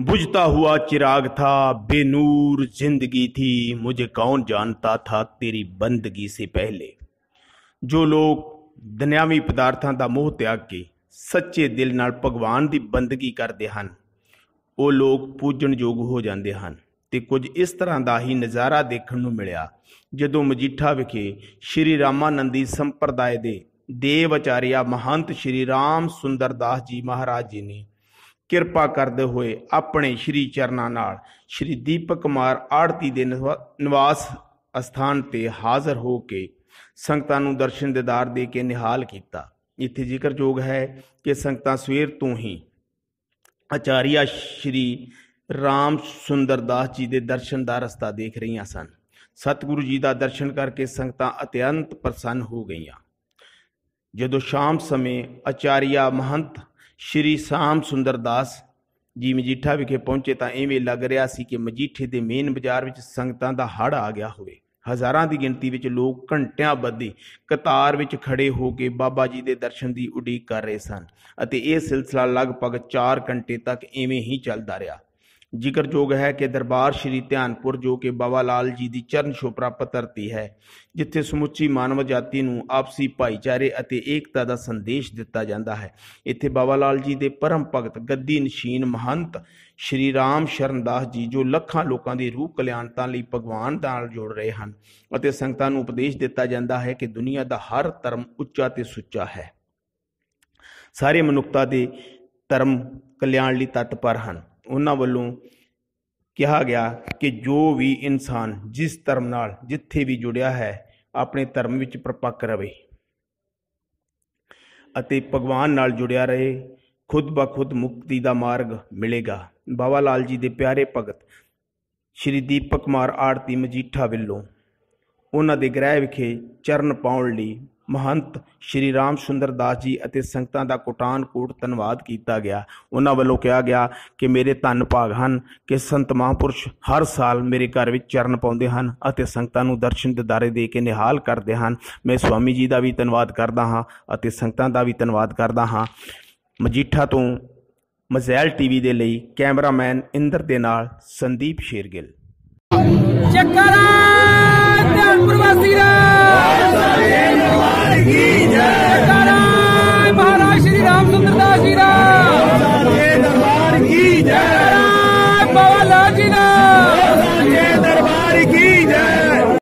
बुझता हुआ चिराग था बेनूर जिंदगी थी मुझे कौन जानता था तेरी बंदगी से पहले ਜੋ ਲੋਕ ਦੁਨਿਆਵੀ ਪਦਾਰਥਾਂ ਦਾ ਮੋਹ ਤਿਆਗ ਕੇ ਸੱਚੇ ਦਿਲ ਨਾਲ ਭਗਵਾਨ ਦੀ ਬੰਦਗੀ ਕਰਦੇ ਹਨ ਉਹ ਲੋਕ ਪੂਜਣ ਯੋਗ ਹੋ ਜਾਂਦੇ ਹਨ ਤੇ ਕੁਝ ਇਸ ਤਰ੍ਹਾਂ ਦਾ ਹੀ ਨਜ਼ਾਰਾ ਦੇਖਣ ਨੂੰ ਮਿਲਿਆ ਜਦੋਂ ਮਜੀਠਾ ਵਿਖੇ ਸ਼੍ਰੀ ਰਾਮਾਨੰਦੀ ਸੰਪਰਦਾਇ ਦੇ ਦੇਵ ਆਚਾਰੀਆ ਮਹੰਤ ਸ਼੍ਰੀ ਰਾਮ ਸੁੰਦਰਦਾਸ ਜੀ ਮਹਾਰਾਜ ਜੀ ਨੇ ਕਿਰਪਾ ਕਰਦੇ ਹੋਏ ਆਪਣੇ ਸ਼੍ਰੀ ਚਰਨਾਂ ਨਾਲ ਸ਼੍ਰੀ ਦੀਪਕ ਕੁਮਾਰ ਆੜਤੀ ਦੇ ਨਿਵਾਸ ਸਥਾਨ ਤੇ ਹਾਜ਼ਰ ਹੋ ਕੇ ਸੰਗਤਾਂ ਨੂੰ ਦਰਸ਼ਨ ਦੇਦਾਰ ਦੇ ਕੇ ਨਿਹਾਲ ਕੀਤਾ ਇੱਥੇ ਜ਼ਿਕਰਯੋਗ ਹੈ ਕਿ ਸੰਗਤਾਂ ਸਵੇਰ ਤੋਂ ਹੀ ਆਚਾਰੀਆ ਸ਼੍ਰੀ ਰਾਮ ਸੁੰਦਰ ਦਾਸ ਜੀ ਦੇ ਦਰਸ਼ਨ ਦਾ ਰਸਤਾ ਦੇਖ ਰਹੀਆਂ ਸਨ ਸਤਿਗੁਰੂ ਜੀ ਦਾ ਦਰਸ਼ਨ ਕਰਕੇ ਸੰਗਤਾਂ ਅਤਿਅੰਤ ਪ੍ਰਸੰਨ ਹੋ ਗਈਆਂ ਜਦੋਂ ਸ਼ਾਮ ਸਮੇਂ ਆਚਾਰੀਆ ਮਹੰਤ ਸ਼੍ਰੀ ਸਾਮ ਸੁੰਦਰ ਦਾਸ ਜੀ ਮਜੀਠਾ ਵਿਖੇ ਪਹੁੰਚੇ ਤਾਂ ਐਵੇਂ ਲੱਗ ਰਿਹਾ ਸੀ ਕਿ ਮਜੀਠੇ ਦੇ ਮੇਨ ਬਾਜ਼ਾਰ ਵਿੱਚ ਸੰਗਤਾਂ ਦਾ ਹੜ ਆ ਗਿਆ ਹੋਵੇ ਹਜ਼ਾਰਾਂ ਦੀ ਗਿਣਤੀ ਵਿੱਚ ਲੋਕ ਘੰਟਿਆਂ ਬੱਧੀ ਕਤਾਰ ਵਿੱਚ ਖੜੇ ਹੋ ਕੇ ਬਾਬਾ ਜੀ ਦੇ ਦਰਸ਼ਨ ਦੀ ਉਡੀਕ ਕਰ ਰਹੇ ਸਨ ਅਤੇ ਇਹ ਸਿਲਸਿਲਾ ਲਗਭਗ 4 ਘੰਟੇ ਤੱਕ ਐਵੇਂ ਹੀ ਚੱਲਦਾ ਰਿਹਾ ਜ਼ਿਕਰਯੋਗ ਹੈ ਕਿ ਦਰਬਾਰ ਸ਼੍ਰੀ ਧਿਆਨਪੁਰ ਜੋ ਕਿ ਬਾਬਾ ਲਾਲ ਜੀ ਦੀ ਚਰਨ ਛੋਪਰਾ ਪਤਰਤੀ ਹੈ ਜਿੱਥੇ ਸਮੁੱਚੀ ਮਾਨਵ ਜਾਤੀ ਨੂੰ ਆਪਸੀ ਭਾਈਚਾਰੇ ਅਤੇ ਏਕਤਾ ਦਾ ਸੰਦੇਸ਼ ਦਿੱਤਾ ਜਾਂਦਾ ਹੈ ਇੱਥੇ ਬਾਬਾ ਲਾਲ ਜੀ ਦੇ ਪਰਮ ਭਗਤ ਗੱਦੀ ਨਸ਼ੀਨ ਮਹੰਤ ਸ਼੍ਰੀ ਰਾਮ ਸ਼ਰਨਦਾਸ ਜੀ ਜੋ ਲੱਖਾਂ ਲੋਕਾਂ ਦੀ ਰੂਹ ਕਲਿਆਣਤਾ ਲਈ ਭਗਵਾਨ ਨਾਲ ਜੁੜ ਰਹੇ ਹਨ ਅਤੇ ਸੰਗਤਾਂ ਨੂੰ ਉਪਦੇਸ਼ ਦਿੱਤਾ ਜਾਂਦਾ ਹੈ ਕਿ ਦੁਨੀਆ ਦਾ ਹਰ ਧਰਮ ਉੱਚਾ ਤੇ ਸੁੱਚਾ ਹੈ ਸਾਰੇ ਮਨੁੱਖਤਾ ਦੇ ਧਰਮ ਕਲਿਆਣ ਲਈ ਤਤਪਰ ਹਨ ਉਹਨਾਂ ਵੱਲੋਂ ਕਿਹਾ ਗਿਆ ਕਿ ਜੋ ਵੀ ਇਨਸਾਨ ਜਿਸ ਧਰਮ ਨਾਲ ਜਿੱਥੇ ਵੀ ਜੁੜਿਆ ਹੈ ਆਪਣੇ ਧਰਮ ਵਿੱਚ ਪਰਪੱਕ ਰਹੇ ਅਤੇ ਭਗਵਾਨ ਨਾਲ ਜੁੜਿਆ ਰਹੇ ਖੁਦ ਖੁਦ ਮੁਕਤੀ ਦਾ ਮਾਰਗ ਮਿਲੇਗਾ ਬਾਬਾ ਲਾਲ ਜੀ ਦੇ ਪਿਆਰੇ ਭਗਤ ਸ਼੍ਰੀ ਦੀਪਕ ਮਾਰ ਆਰਤੀ ਮਜੀਠਾ ਵੱਲੋਂ ਉਹਨਾਂ ਦੇ ਗ੍ਰਹਿ ਵਿਖੇ ਚਰਨ ਪਾਉਣ ਲਈ ਮਹੰਤ ਸ਼੍ਰੀ ਰਾਮ ਸੁੰਦਰ ਦਾਸ ਜੀ ਅਤੇ ਸੰਗਤਾਂ ਦਾ ਕੋਟਾਨ ਕੋਟ ਧੰਨਵਾਦ ਕੀਤਾ ਗਿਆ ਉਹਨਾਂ ਵੱਲੋਂ ਕਿਹਾ ਗਿਆ ਕਿ ਮੇਰੇ ਧੰਨ ਭਾਗ ਹਨ ਕਿ ਸੰਤ ਮਹਾਂਪੁਰਸ਼ ਹਰ ਸਾਲ ਮੇਰੇ ਘਰ ਵਿੱਚ ਚਰਨ ਪਾਉਂਦੇ ਹਨ ਅਤੇ ਸੰਗਤਾਂ ਨੂੰ ਦਰਸ਼ਨ ਦਿਦਾਰੇ ਦੇ ਕੇ ਨਿਹਾਲ ਕਰਦੇ ਹਨ ਮੈਂ ਸਵਾਮੀ ਜੀ ਦਾ ਵੀ ਧੰਨਵਾਦ ਕਰਦਾ ਹਾਂ ਅਤੇ ਸੰਗਤਾਂ ਦਾ ਵੀ ਧੰਨਵਾਦ ਕਰਦਾ ਹਾਂ ਮਜੀਠਾ ਤੋਂ ਮਜ਼ੈਲ ਟੀਵੀ ਦੇ ਲਈ ਕੈਮਰਾਮੈਨ ਇੰਦਰ ਦੇ ਨਾਲ ਸੰਦੀਪ ਸ਼ੇਰਗਿੱਲ ਚੱਕਰਾ